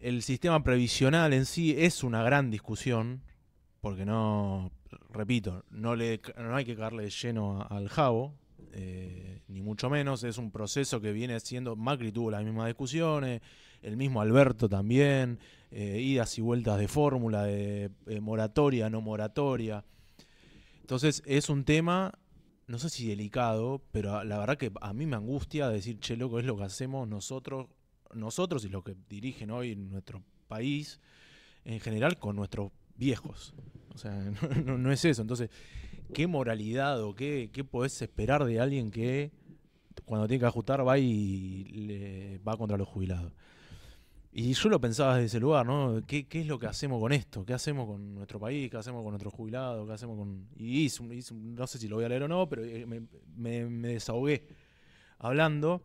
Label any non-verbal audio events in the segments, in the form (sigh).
el sistema previsional en sí es una gran discusión, porque no, repito, no, le, hay que caerle lleno al jabo, eh, ni mucho menos, es un proceso que viene siendo, Macri tuvo las mismas discusiones, el mismo Alberto también, eh, idas y vueltas de fórmula, de, de eh, moratoria, no moratoria. Entonces es un tema, no sé si delicado, pero la verdad que a mí me angustia decir, che, loco, es lo que hacemos nosotros nosotros y los que dirigen hoy nuestro país en general con nuestros viejos. O sea, (laughs) no, es eso. Entonces, ¿qué moralidad o qué, qué podés esperar de alguien que cuando tiene que ajustar va y va contra los jubilados? Y yo lo pensaba desde ese lugar, ¿no? ¿Qué, es lo que hacemos con esto? ¿Qué hacemos con nuestro país? ¿Qué hacemos con nuestros jubilados? ¿Qué hacemos con.? Y no sé si lo voy a leer o no, pero eh, me desahogué hablando.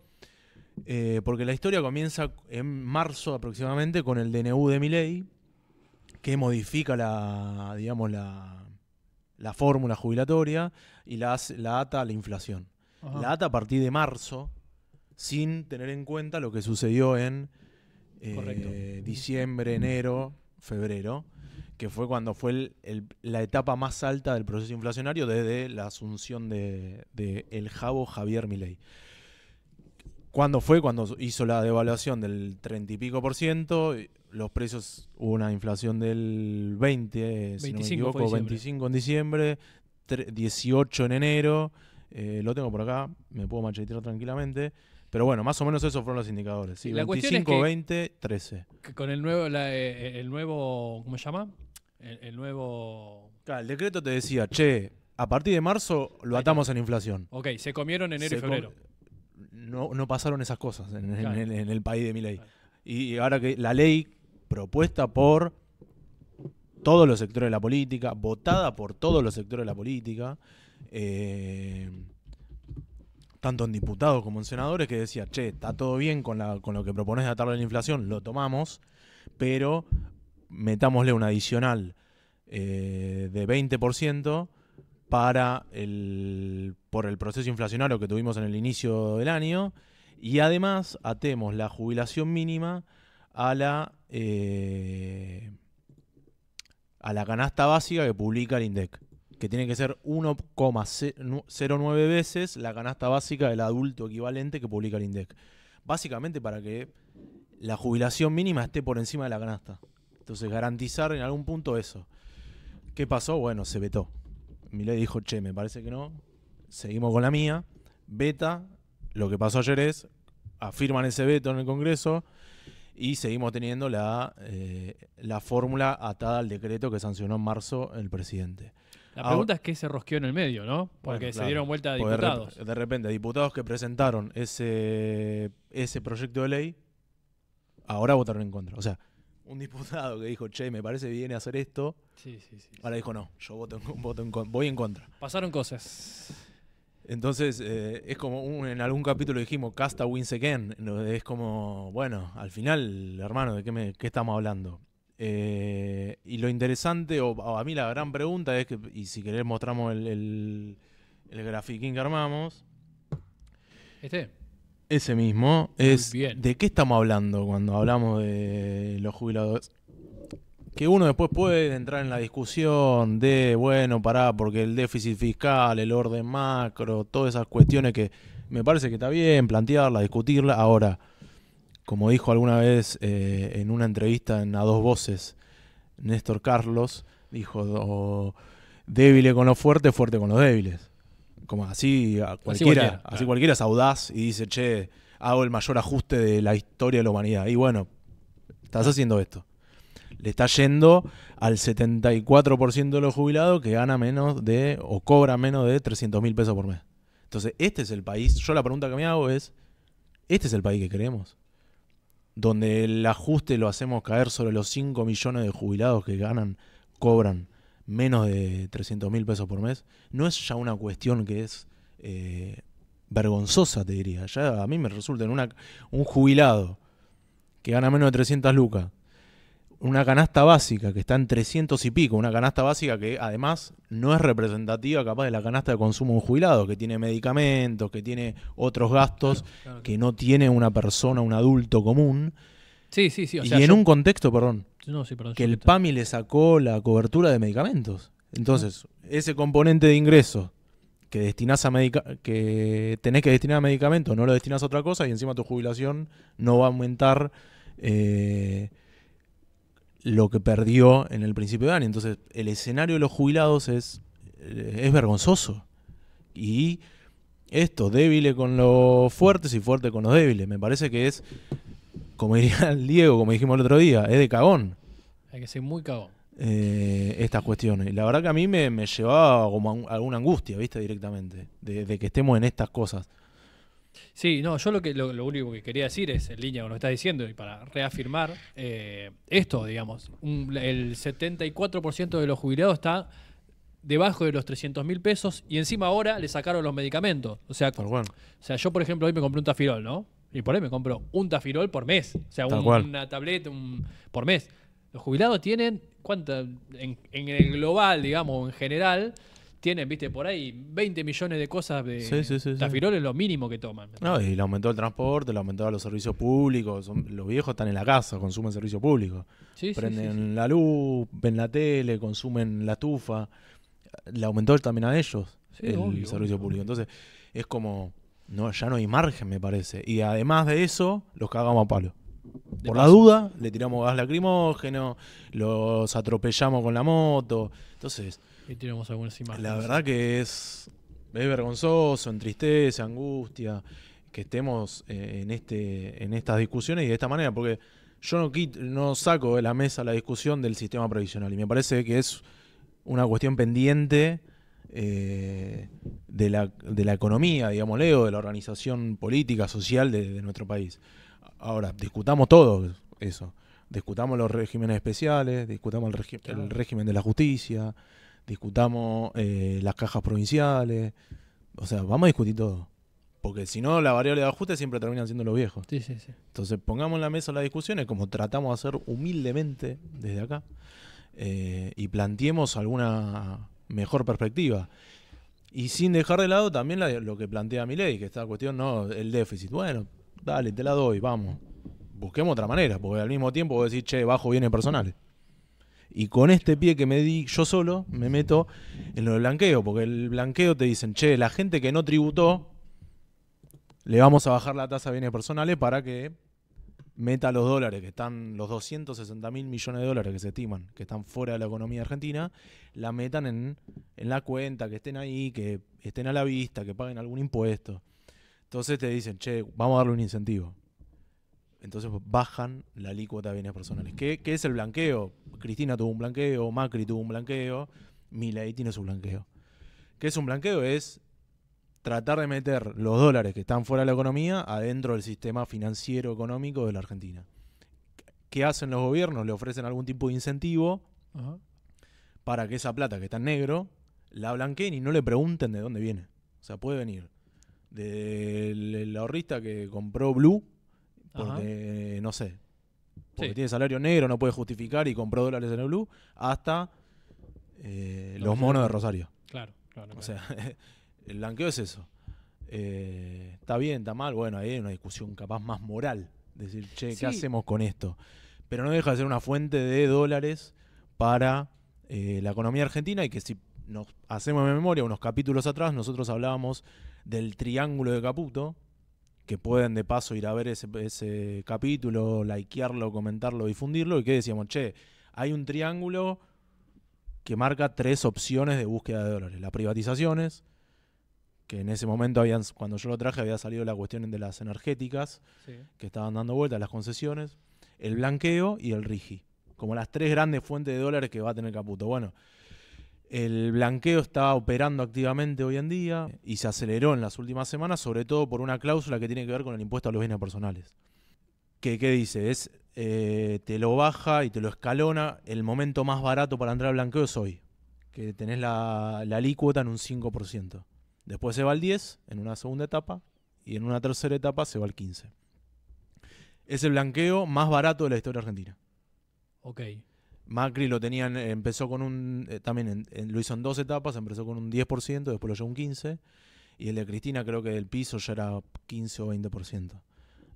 Eh, porque la historia comienza en marzo aproximadamente con el DNU de Milei que modifica la, digamos, la, fórmula jubilatoria y la, la, ata a la inflación. La ata a partir de marzo, sin tener en cuenta lo que sucedió en eh, diciembre, enero, febrero, que fue cuando fue la etapa más alta del proceso inflacionario desde la asunción de, el jabo Javier Milei. ¿Cuándo fue, cuando hizo la devaluación del 30 y pico por ciento, los precios, hubo una inflación del 20, si 25 no me equivoco, 25 en diciembre, 18 en enero, eh, lo tengo por acá, me puedo machetear tranquilamente. Pero bueno, más o menos esos fueron los indicadores. Sí, 25, 20, 13. con el nuevo, eh, el nuevo, ¿cómo se llama? El, nuevo... Claro, el decreto te decía, che, a partir de marzo lo atamos en inflación. Ok, se comieron enero y febrero no, pasaron esas cosas en, el país de mi ley. Y ahora que la ley propuesta por todos los sectores de la política, votada por todos los sectores de la política, eh, tanto en diputados como en senadores, que decía, che, está todo bien con, lo que propones de atarle la inflación, lo tomamos, pero metámosle un adicional eh, de 20% por el proceso inflacionario que tuvimos en el inicio del año y además atemos la jubilación mínima a la, eh, a la canasta básica que publica el INDEC, que tiene que ser 1,09 veces la canasta básica del adulto equivalente que publica el INDEC. Básicamente para que la jubilación mínima esté por encima de la canasta. Entonces garantizar en algún punto eso. ¿Qué pasó? Bueno, se vetó ley dijo, che, me parece que no, seguimos con la mía. Beta, lo que pasó ayer es, afirman ese veto en el Congreso y seguimos teniendo la, eh, la fórmula atada al decreto que sancionó en marzo el presidente. La pregunta es qué se rosqueó en el medio, ¿no? Porque se dieron vuelta a diputados. De, de, repente, diputados que presentaron ese, ese proyecto de ley, ahora votaron en contra. O sea, un diputado que dijo, che, me parece bien hacer esto. Ahora dijo, no, yo voto en, voto voy en contra. Pasaron cosas. Entonces, eh, es como en algún capítulo dijimos, Casta wins again. Es como, bueno, al final, hermano, ¿de qué, estamos hablando? Eh, y lo interesante, o, a mí la gran pregunta es que, y si querés mostramos el, el, el grafiquín que armamos. ¿Este? Ese mismo es de qué estamos hablando cuando hablamos de los jubilados. Que uno después puede entrar en la discusión de, bueno, pará, porque el déficit fiscal, el orden macro, todas esas cuestiones que me parece que está bien plantearla, discutirla. Ahora, como dijo alguna vez eh, en una entrevista en A Dos Voces, Néstor Carlos, dijo, débil con los fuertes, fuerte con los débiles como así a cualquiera, así cualquiera, es audaz y dice, che, hago el mayor ajuste de la historia de la humanidad. Y bueno, estás haciendo esto. Le está yendo al 74% de los jubilados que gana menos de o cobra menos de 300 mil pesos por mes. Entonces, este es el país. Yo la pregunta que me hago es: ¿este es el país que queremos? Donde el ajuste lo hacemos caer sobre los 5 millones de jubilados que ganan, cobran menos de 300 mil pesos por mes, no es ya una cuestión que es eh, vergonzosa, te diría. Ya a mí me resulta en una, un jubilado que gana menos de 300 lucas, una canasta básica que está en 300 y pico, una canasta básica que además no es representativa capaz de la canasta de consumo de un jubilado, que tiene medicamentos, que tiene otros gastos que no tiene una persona, un adulto común. Sí, sí, sí. y en un contexto, perdón, que el PAMI le sacó la cobertura de medicamentos. Entonces, ese componente de ingresos que destinás a que tenés que destinar a medicamentos, no lo destinas a otra cosa y encima tu jubilación no va a aumentar eh, lo que perdió en el principio de año. Entonces, el escenario de los jubilados es, eh, es vergonzoso. Y esto, débil con los fuertes y fuerte con los débiles. Me parece que es como diría el Diego, como dijimos el otro día, es de cagón. Hay que ser muy cagón. Eh, estas cuestiones. La verdad que a mí me, llevaba como alguna angustia, ¿viste? Directamente, de, que estemos en estas cosas. Sí, no, yo lo, que, lo, único que quería decir es, en línea con lo que estás diciendo, y para reafirmar eh, esto, digamos, el 74% de los jubilados está debajo de los 300 mil pesos y encima ahora le sacaron los medicamentos. O sea, o sea, yo por ejemplo hoy me compré un tafirol, ¿no? Y por ahí me compro un tafirol por mes. O sea, una tableta por mes. Los jubilados tienen, ¿cuánta? En, el global, digamos, en general, tienen, viste, por ahí 20 millones de cosas de Sí, tafirol es lo mínimo que toman. No, y le aumentó el transporte, le aumentó los servicios públicos. los viejos están en la casa, consumen servicios públicos. Prenden la luz, ven la tele, consumen la tufa. Le aumentó también a ellos el servicio público. Entonces, es como no, ya no hay margen, me parece. Y además de eso, los cagamos a palo. Por la duda, le tiramos gas lacrimógeno, los atropellamos con la moto. Entonces, y tiramos algunas la verdad que es, vergonzoso, vergonzoso, tristeza, angustia, que estemos eh, en, este, en estas discusiones y de esta manera, porque yo no, no saco de la mesa la discusión del sistema previsional y me parece que es una cuestión pendiente eh, de, la, economía, digamos, Leo, de la organización política, social de, nuestro país. Ahora, discutamos todo eso. Discutamos los regímenes especiales, discutamos el, régimen de la justicia, discutamos eh, las cajas provinciales. O sea, vamos a discutir todo. Porque si no, la variable de ajuste siempre termina siendo los viejos. Entonces, pongamos en la mesa las discusiones, como tratamos de hacer humildemente desde acá, eh, y planteemos alguna mejor perspectiva. Y sin dejar de lado también lo que plantea mi ley, que esta cuestión, no, el déficit. Bueno, dale, te la doy, vamos. Busquemos otra manera, porque al mismo tiempo vos decís, che, bajo bienes personales. Y con este pie que me di yo solo, me meto en lo del blanqueo, porque el blanqueo te dicen, che, la gente que no tributó, le vamos a bajar la tasa de bienes personales para que meta los dólares, que están los 260 mil millones de dólares que se estiman, que están fuera de la economía argentina, la metan en, la cuenta, que estén ahí, que estén a la vista, que paguen algún impuesto. Entonces te dicen, che, vamos a darle un incentivo. Entonces bajan la alícuota de bienes personales. ¿Qué, ¿Qué, es el blanqueo? Cristina tuvo un blanqueo, Macri tuvo un blanqueo, Milei tiene su blanqueo. ¿Qué es un blanqueo? Es tratar de meter los dólares que están fuera de la economía adentro del sistema financiero económico de la Argentina. ¿Qué hacen los gobiernos? Le ofrecen algún tipo de incentivo para que esa plata que está en negro la blanqueen y no le pregunten de dónde viene. O sea, puede venir del ahorrista que compró Blue porque, eh, no sé, porque tiene salario negro, no puede justificar y compró dólares en el Blue, hasta eh, los monos de Rosario. Claro, claro. claro. O sea, (laughs) El blanqueo es eso. Eh, está bien, está mal, bueno, ahí hay una discusión capaz más moral. Decir, che, ¿qué hacemos con esto? Pero no deja de ser una fuente de dólares para eh, la economía argentina y que si nos hacemos memoria unos capítulos atrás, nosotros hablábamos del triángulo de Caputo, que pueden de paso ir a ver ese, ese capítulo, likearlo, comentarlo, difundirlo, y que decíamos, che, hay un triángulo que marca tres opciones de búsqueda de dólares. Las privatizaciones, que en ese momento habían, cuando yo lo traje había salido la cuestión de las energéticas, que estaban dando vueltas las concesiones, el blanqueo y el rigi, como las tres grandes fuentes de dólares que va a tener Caputo. Bueno, el blanqueo está operando activamente hoy en día y se aceleró en las últimas semanas, sobre todo por una cláusula que tiene que ver con el impuesto a los bienes personales. ¿Qué, qué dice? Es, eh, te lo baja y te lo escalona, el momento más barato para entrar al blanqueo es hoy, que tenés la, la alícuota en un 5%. Después se va al 10 en una segunda etapa y en una tercera etapa se va al 15. Es el blanqueo más barato de la historia argentina. Ok. Macri lo tenían, empezó con un, eh, también lo hizo en dos etapas, empezó con un 10%, después lo llevó un 15%, y el de Cristina creo que del piso ya era 15 o 20%.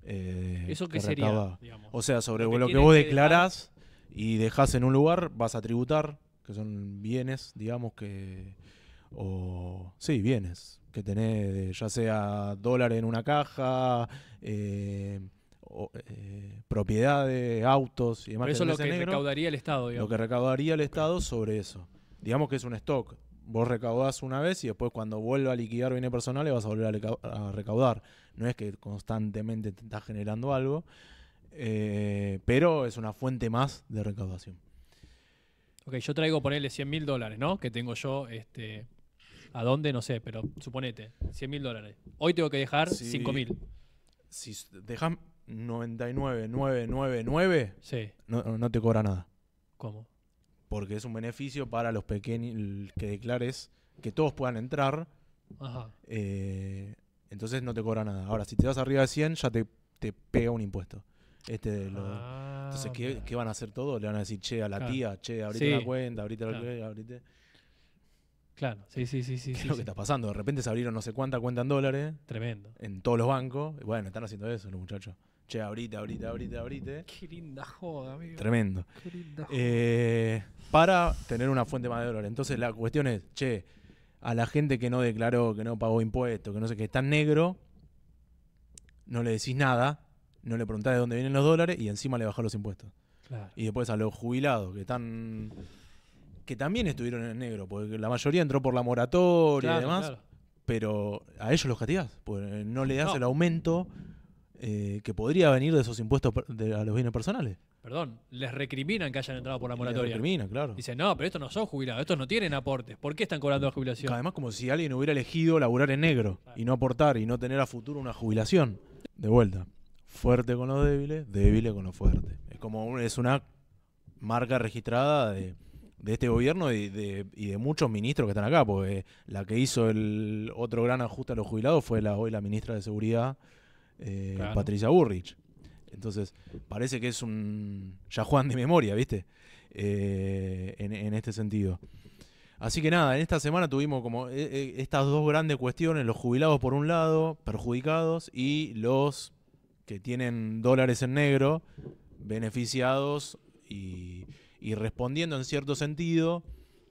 Eh, ¿Eso qué sería? o sea, sobre lo que, vos declarás y dejás en un lugar, vas a tributar, que son bienes, digamos, que o sí, bienes que tenés, ya sea dólares en una caja, eh, o, eh, propiedades, autos y demás. Pero eso es lo que recaudaría el Estado, digamos. Lo que recaudaría el Estado sobre eso. Digamos que es un stock. Vos recaudás una vez y después cuando vuelva a liquidar bienes personales vas a volver a, recaudar. No es que constantemente estás generando algo, eh, pero es una fuente más de recaudación. Ok, yo traigo ponerle 100 mil dólares, ¿no? Que tengo yo este, ¿A dónde? No sé, pero suponete, 100 mil dólares. Hoy tengo que dejar si, 5 mil. Si dejas 99,999, sí. no, no te cobra nada. ¿Cómo? Porque es un beneficio para los pequeños que declares que todos puedan entrar. Ajá. Eh, entonces no te cobra nada. Ahora, si te vas arriba de 100, ya te, pega un impuesto. Este de ah, entonces, ¿qué, van a hacer todos? Le van a decir, che, a la tía, che, abrite la cuenta, abrite la cuenta, abrite... Claro, sí, sí, sí, sí. es lo que está pasando? De repente se abrieron no sé cuánta cuenta en dólares. Tremendo. En todos los bancos. bueno, están haciendo eso los muchachos. Che, ahorita, ahorita, ahorita, ahorita. Qué linda joda, amigo. Tremendo. Qué linda joda. Eh, para tener una fuente más de dólares. Entonces la cuestión es, che, a la gente que no declaró, que no pagó impuestos, que no sé qué, está negro, no le decís nada, no le preguntás de dónde vienen los dólares y encima le bajás los impuestos. Claro. Y después a los jubilados que están que también estuvieron en negro, porque la mayoría entró por la moratoria y demás, pero a ellos los castigas, porque eh, no le das el aumento eh, que podría venir de esos impuestos a los bienes personales. Perdón, les recriminan que hayan entrado por la moratoria. Les claro. Dicen, no, pero estos no son jubilados, estos no tienen aportes. ¿Por qué están cobrando la jubilación? Además, como si alguien hubiera elegido laburar en negro y no aportar y no tener a futuro una jubilación. De vuelta, fuerte con lo débiles, débil con los fuertes. Es como es una marca registrada de de este gobierno y de, muchos ministros que están acá, porque la que hizo el otro gran ajuste a los jubilados fue hoy la ministra de Seguridad, eh, Patricia Burrich. Entonces, parece que es un ya Juan de memoria, ¿viste? Eh, en, este sentido. Así que nada, en esta semana tuvimos como eh, estas dos grandes cuestiones, los jubilados por un lado, perjudicados, y los que tienen dólares en negro, beneficiados y y respondiendo en cierto sentido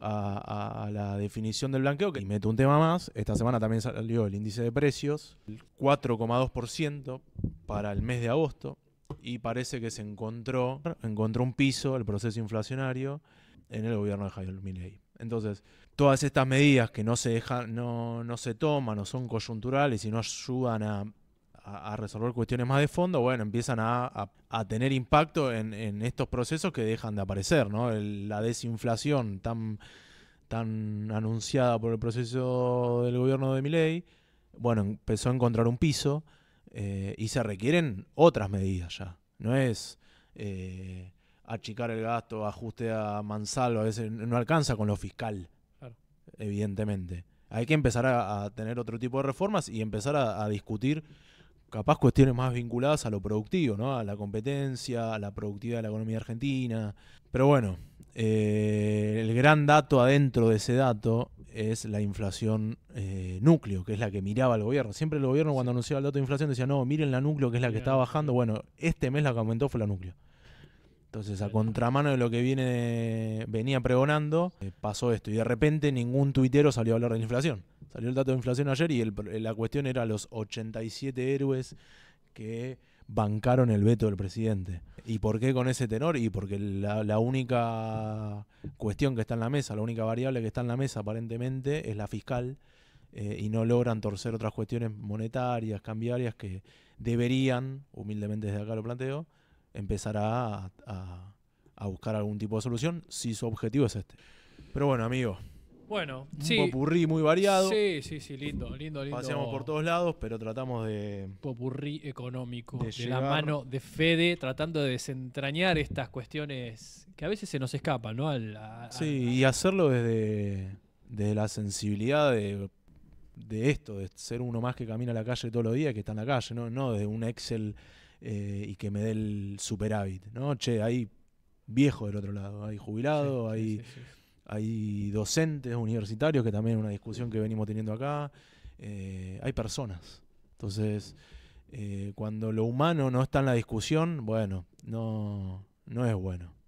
a, la definición del blanqueo. Y meto un tema más, esta semana también salió el índice de precios, el 4,2% para el mes de agosto, y parece que se encontró, encontró un piso el proceso inflacionario en el gobierno de Javier Milei. Entonces, todas estas medidas que no se dejan, no, no se toman, o son coyunturales y no ayudan a a, resolver cuestiones más de fondo, bueno, empiezan a, tener impacto en, estos procesos que dejan de aparecer, ¿no? la desinflación tan, tan anunciada por el proceso del gobierno de Miley, bueno, empezó a encontrar un piso eh, y se requieren otras medidas ya. No es eh, achicar el gasto, ajuste a mansalva, a veces no alcanza con lo fiscal, evidentemente. Hay que empezar a, tener otro tipo de reformas y empezar a discutir capaz cuestiones más vinculadas a lo productivo, ¿no? A la competencia, a la productividad de la economía argentina. Pero bueno, eh, el gran dato adentro de ese dato es la inflación eh, núcleo, que es la que miraba el gobierno. Siempre el gobierno cuando anunciaba el dato de inflación decía, no, miren la núcleo, que es la que está bajando. Bueno, este mes la que aumentó fue la núcleo. Entonces, a contramano de lo que viene venía pregonando, eh, pasó esto. Y de repente ningún tuitero salió a hablar de la inflación. Salió el dato de inflación ayer y la cuestión era los 87 héroes que bancaron el veto del presidente. ¿Y por qué con ese tenor? Y porque la, única cuestión que está en la mesa, la única variable que está en la mesa aparentemente es la fiscal. Eh, y no logran torcer otras cuestiones monetarias, cambiarias que deberían, humildemente desde acá lo planteo, empezará a, buscar algún tipo de solución si su objetivo es este. Pero bueno, amigo. Bueno, un popurrí muy variado. Sí, sí, sí, lindo, lindo, lindo. Paseamos por todos lados, pero tratamos de. Popurrí económico. De, la mano de Fede, tratando de desentrañar estas cuestiones que a veces se nos escapan, ¿no? sí, y hacerlo desde, la sensibilidad de esto, de ser uno más que camina a la calle todos los días, que está en la calle, no, no un Excel eh, y que me dé el superávit. ¿no? Che, hay viejo del otro lado, hay jubilado, hay, docentes universitarios, que también es una discusión que venimos teniendo acá, eh, hay personas. Entonces, eh, cuando lo humano no está en la discusión, bueno, no es bueno.